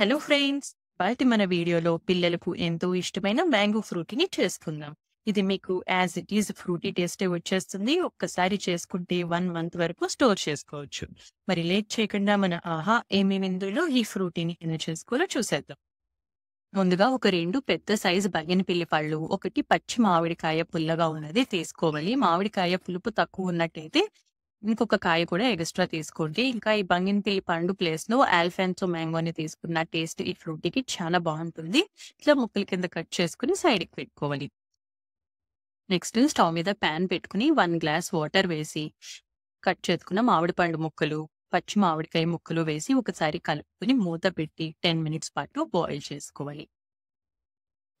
hello friends బయట మన వీడియోలో పిల్లలకు ఎంతో ఇష్టమైన మ్యాంగో ఫ్రూటీని చేసుకుందాం ఇది మీకు as it is Frooti taste వచ్చేస్తుంది ఒక్కసారి చేసుకుంటే వన్ మంత్ వరకు స్టోర్ చేసుకోవచ్చు మరి లేట్ చేయకుండా మన ఆహా ఏమేమి ఇందులో ఈ ఫ్రూటీని ఎలా చేసుకోవాలో చూసేద్దాం ముందుగా ఒక రెండు పెద్ద సైజు బగిన పిల్లి పళ్ళు ఒకటి పచ్చి మామిడికాయ పుల్లగా ఉన్నది తీసుకోవాలి మామిడికాయ పులుపు తక్కువ ఉన్నట్టయితే ఇంకొక కాయ కూడా ఎక్స్ట్రా తీసుకోండి ఇంకా ఈ బంగిని పండు ప్లేస్ లో ఆల్ఫాన్సో మ్యాంగోని తీసుకున్న టేస్ట్ ఈ ఫ్రూట్ కి చాలా బాగుంటుంది ఇట్లా ముక్కల కింద కట్ చేసుకుని సైడ్కి పెట్టుకోవాలి నెక్స్ట్ స్టవ్ మీద ప్యాన్ పెట్టుకుని వన్ గ్లాస్ వాటర్ వేసి కట్ చేసుకున్న మామిడి పండు ముక్కలు పచ్చి మామిడికాయ ముక్కలు వేసి ఒకసారి కలుపుకుని మూత పెట్టి టెన్ మినిట్స్ పాటు బాయిల్ చేసుకోవాలి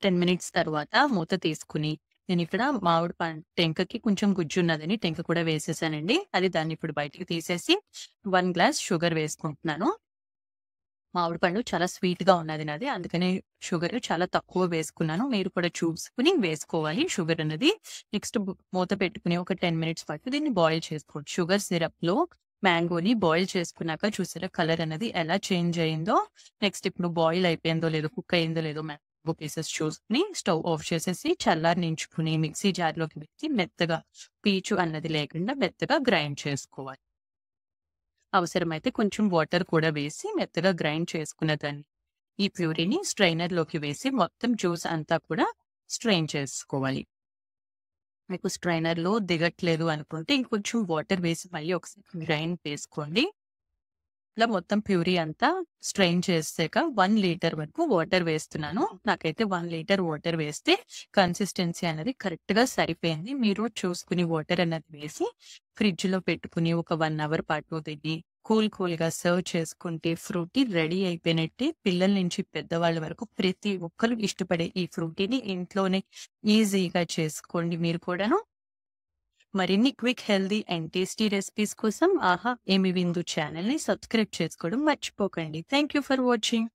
టెన్ మినిట్స్ తర్వాత మూత తీసుకుని నేను ఇక్కడ మామిడి పండు టెంకకి కొంచెం గుజ్జు ఉన్నదని టెంక కూడా వేసేసానండి అది దాన్ని ఇప్పుడు బయటకి తీసేసి వన్ గ్లాస్ షుగర్ వేసుకుంటున్నాను మామిడి పండు చాలా స్వీట్ గా ఉన్నది నాది అందుకనే షుగర్ చాలా తక్కువ వేసుకున్నాను మీరు కూడా చూసుకుని వేసుకోవాలి షుగర్ అనేది నెక్స్ట్ మూత పెట్టుకుని ఒక టెన్ మినిట్స్ పాటు దీన్ని బాయిల్ చేసుకోవచ్చు షుగర్ సిరప్ లో మ్యాంగోని బాయిల్ చేసుకున్నాక చూసారా కలర్ అనేది ఎలా చేంజ్ అయిందో నెక్స్ట్ ఇప్పుడు బాయిల్ అయిపోయిందో లేదో కుక్ అయిందో లేదో మ్యాంగో పీసెస్ చూసుకుని స్టవ్ ఆఫ్ చేసేసి చల్లారించుకుని మిక్సీ జార్లోకి పెట్టి మెత్తగా పీచు అన్నది లేకుండా మెత్తగా గ్రైండ్ చేసుకోవాలి అవసరమైతే కొంచెం వాటర్ కూడా వేసి మెత్తగా గ్రైండ్ చేసుకున్న దాన్ని ఈ ప్యూరీని లోకి వేసి మొత్తం జ్యూస్ అంతా కూడా స్ట్రెయిన్ చేసుకోవాలి మీకు స్ట్రైనర్లో దిగట్లేదు అనుకుంటే ఇంకొంచెం వాటర్ వేసి మళ్ళీ ఒకసారి గ్రైండ్ వేసుకోండి ఇట్లా మొత్తం ప్యూరీ అంతా స్ట్రెయిన్ చేసాక వన్ లీటర్ వరకు వాటర్ వేస్తున్నాను నాకైతే వన్ లీటర్ వాటర్ వేస్తే కన్సిస్టెన్సీ అనేది కరెక్ట్ గా సరిపోయింది మీరు చూసుకుని వాటర్ అనేది వేసి ఫ్రిడ్జ్ లో పెట్టుకుని ఒక వన్ అవర్ పాటు తిని కూల్ కూల్ గా సర్వ్ చేసుకుంటే ఫ్రూటీ రెడీ అయిపోయినట్టే పిల్లల నుంచి పెద్దవాళ్ళ వరకు ప్రతి ఒక్కరు ఇష్టపడే ఈ ఫ్రూటీని ఇంట్లోనే ఈజీగా చేసుకోండి మీరు కూడాను మరిన్ని quick healthy and tasty recipes కోసం ఆహా ఏమి విందు ఛానల్ని సబ్స్క్రైబ్ చేసుకోవడం మర్చిపోకండి థ్యాంక్ యూ ఫర్ వాచింగ్